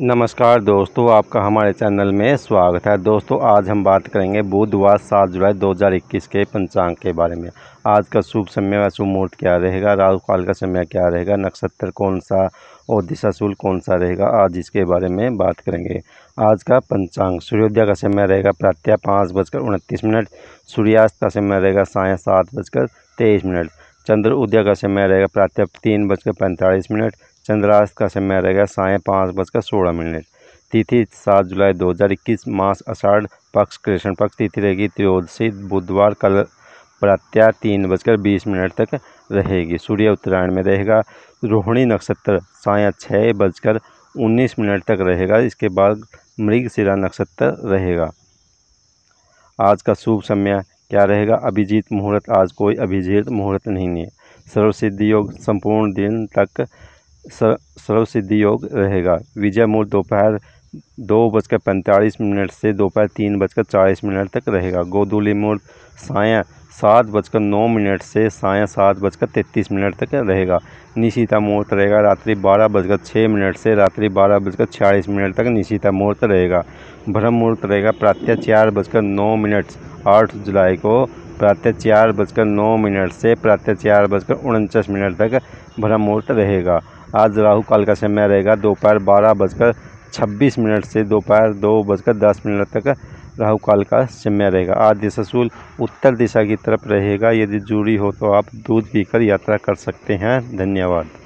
नमस्कार दोस्तों आपका हमारे चैनल में स्वागत है दोस्तों आज हम बात करेंगे बुधवार सात जुलाई 2021 के पंचांग के बारे में आज का शुभ समय व शुभ मुहूर्त क्या रहेगा राहु काल का समय क्या रहेगा नक्षत्र कौन सा और दिशा शूल कौन सा रहेगा आज इसके बारे में बात करेंगे आज का पंचांग सूर्योदय का समय रहेगा प्रत्यय पाँच बजकर उनतीस मिनट सूर्यास्त का समय रहेगा साय सात बजकर तेईस मिनट चंद्र उदय का समय रहेगा प्रातः तीन बजकर पैंतालीस मिनट चंद्रास्त का समय रहेगा साय पाँच बजकर सोलह मिनट तिथि सात जुलाई 2021 मास आषाढ़ पक्ष कृष्ण पक्ष तिथि रहेगी त्रयोदशी बुधवार कल प्रत्या तीन बजकर बीस मिनट तक रहेगी सूर्य उत्तरायण में रहेगा रोहिणी नक्षत्र साय छः बजकर उन्नीस मिनट तक रहेगा इसके बाद मृगशिला नक्षत्र रहेगा आज का शुभ समय क्या रहेगा अभिजीत मुहूर्त आज कोई अभिजीत मुहूर्त नहीं है सर्वसिद्धि योग संपूर्ण दिन तक सर्व सिद्धि योग रहेगा विजय मूर्त दोपहर दो बजकर पैंतालीस मिनट से दोपहर तीन बजकर चालीस मिनट तक रहेगा गोदूली मूर्त साय सात बजकर नौ मिनट से साय सात बजकर तैंतीस मिनट तक रहेगा निशिता मुहूर्त रहेगा रात्रि बारह बजकर छः मिनट से रात्रि बारह बजकर छियालीस मिनट तक निशिता मुहूर्त रहेगा ब्रह्म मुहूर्त रहेगा प्रातः चार बजकर नौ मिनट आठ जुलाई को प्रातः चार बजकर नौ मिनट से प्रातः चार बजकर उनचास मिनट तक ब्रह्म मुहूर्त रहेगा आज राहु काल का समय रहेगा दोपहर बारह बजकर छब्बीस मिनट से दोपहर दो बजकर दस मिनट तक राहु काल का समय रहेगा आज ससूल उत्तर दिशा की तरफ रहेगा यदि जुड़ी हो तो आप दूध पीकर यात्रा कर सकते हैं धन्यवाद